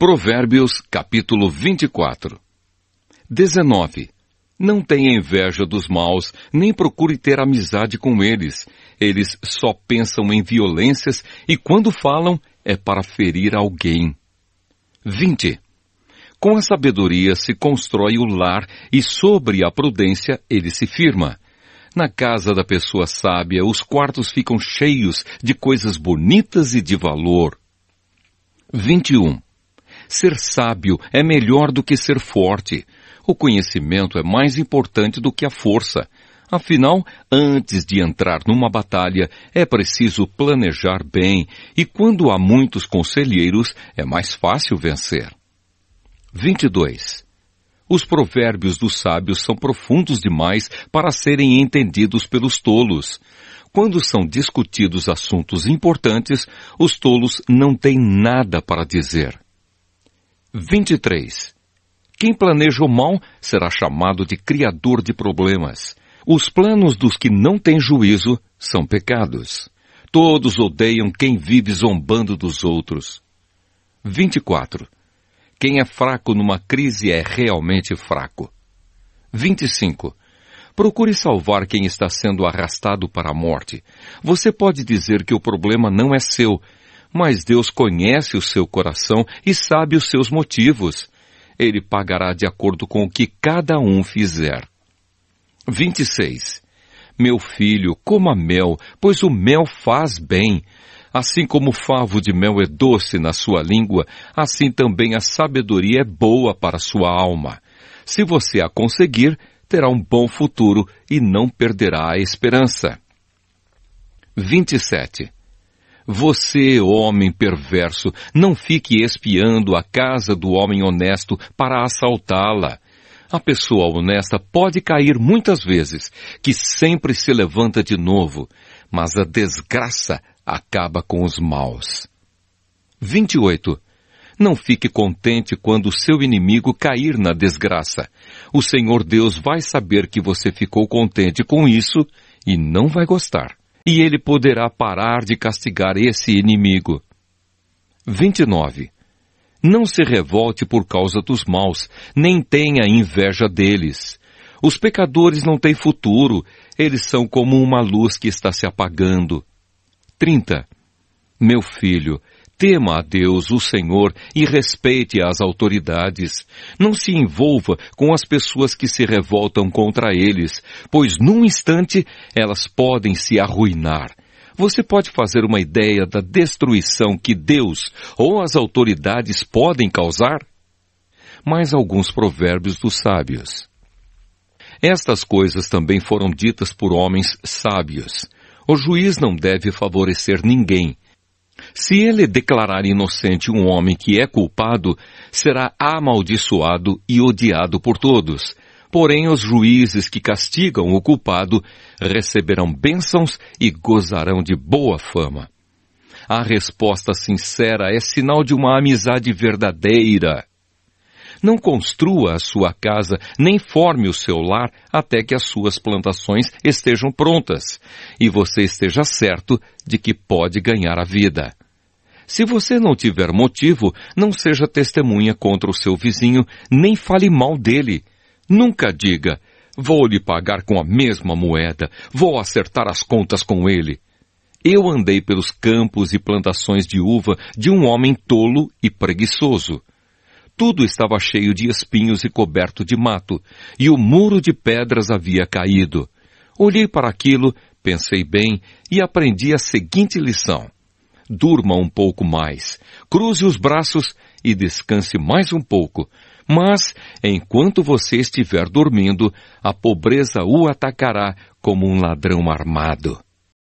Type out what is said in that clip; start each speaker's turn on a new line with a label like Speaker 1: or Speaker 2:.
Speaker 1: Provérbios capítulo 24 19. Não tenha inveja dos maus, nem procure ter amizade com eles. Eles só pensam em violências e quando falam é para ferir alguém. 20. Com a sabedoria se constrói o lar e sobre a prudência ele se firma. Na casa da pessoa sábia, os quartos ficam cheios de coisas bonitas e de valor. 21. Ser sábio é melhor do que ser forte. O conhecimento é mais importante do que a força. Afinal, antes de entrar numa batalha, é preciso planejar bem, e quando há muitos conselheiros, é mais fácil vencer. 22. Os provérbios dos sábios são profundos demais para serem entendidos pelos tolos. Quando são discutidos assuntos importantes, os tolos não têm nada para dizer. 23. Quem planeja o mal será chamado de criador de problemas. Os planos dos que não têm juízo são pecados. Todos odeiam quem vive zombando dos outros. 24. Quem é fraco numa crise é realmente fraco. 25. Procure salvar quem está sendo arrastado para a morte. Você pode dizer que o problema não é seu, mas Deus conhece o seu coração e sabe os seus motivos. Ele pagará de acordo com o que cada um fizer. 26. Meu filho, coma mel, pois o mel faz bem. Assim como o favo de mel é doce na sua língua, assim também a sabedoria é boa para sua alma. Se você a conseguir, terá um bom futuro e não perderá a esperança. 27. Você, homem perverso, não fique espiando a casa do homem honesto para assaltá-la. A pessoa honesta pode cair muitas vezes, que sempre se levanta de novo, mas a desgraça acaba com os maus. 28. Não fique contente quando o seu inimigo cair na desgraça. O Senhor Deus vai saber que você ficou contente com isso e não vai gostar e ele poderá parar de castigar esse inimigo. 29. Não se revolte por causa dos maus, nem tenha inveja deles. Os pecadores não têm futuro, eles são como uma luz que está se apagando. 30. Meu filho, Tema a Deus, o Senhor, e respeite as autoridades. Não se envolva com as pessoas que se revoltam contra eles, pois num instante elas podem se arruinar. Você pode fazer uma ideia da destruição que Deus ou as autoridades podem causar? Mais alguns provérbios dos sábios. Estas coisas também foram ditas por homens sábios. O juiz não deve favorecer ninguém, se ele declarar inocente um homem que é culpado, será amaldiçoado e odiado por todos. Porém, os juízes que castigam o culpado receberão bênçãos e gozarão de boa fama. A resposta sincera é sinal de uma amizade verdadeira. Não construa a sua casa, nem forme o seu lar até que as suas plantações estejam prontas e você esteja certo de que pode ganhar a vida. Se você não tiver motivo, não seja testemunha contra o seu vizinho, nem fale mal dele. Nunca diga, vou lhe pagar com a mesma moeda, vou acertar as contas com ele. Eu andei pelos campos e plantações de uva de um homem tolo e preguiçoso tudo estava cheio de espinhos e coberto de mato, e o muro de pedras havia caído. Olhei para aquilo, pensei bem e aprendi a seguinte lição. Durma um pouco mais, cruze os braços e descanse mais um pouco. Mas, enquanto você estiver dormindo, a pobreza o atacará como um ladrão armado.